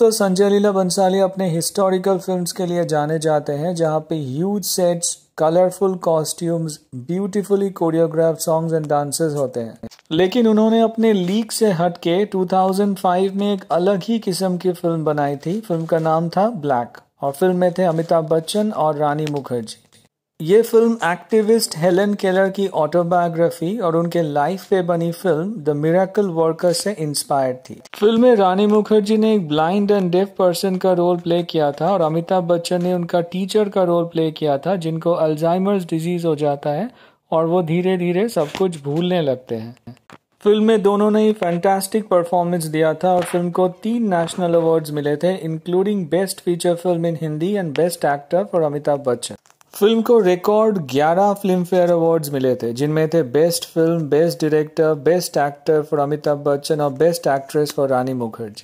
दोस्तों संजय लीला बंसाली अपने historical films के लिए जाने जाते हैं जहाँ पे huge sets colourful costumes beautifully choreograph songs and dances होते हैं लेकिन उन्होंने अपने लीक से हटके 2005 में एक अलग ही किस्म की फिल्म बनाई थी फिल्म का नाम था ब्लैक और फिल्म में थे अमिताभ बच्चन और रानी मुखर्जी ये फिल्म एक्टिविस्ट हेलन केलर की ऑटोबायोग्राफी और उनके लाइफ पे बनी फिल्म द मिराकल वर्कर से इंस्पायर्ड थी फिल्म में रानी मुखर्जी ने एक ब्लाइंड एंड डेफ पर्सन का रोल प्ले किया था और अमिताभ बच्चन ने उनका टीचर का रोल प्ले किया था जिनको अल्जाइमर्स डिजीज हो जाता है और वो धीरे धीरे सब कुछ भूलने लगते हैं फिल्म में दोनों ने ही फैंटास्टिक परफॉर्मेंस दिया था और फिल्म को तीन नेशनल अवार्ड्स मिले थे including best feature film in Hindi and best actor for Amitabh Bachchan film को रिकॉर्ड 11 फिल्म फेयर अवार्ड्स मिले थे जिनमें थे best film best director best actor for Amitabh Bachchan और best actress for Rani Mukherjee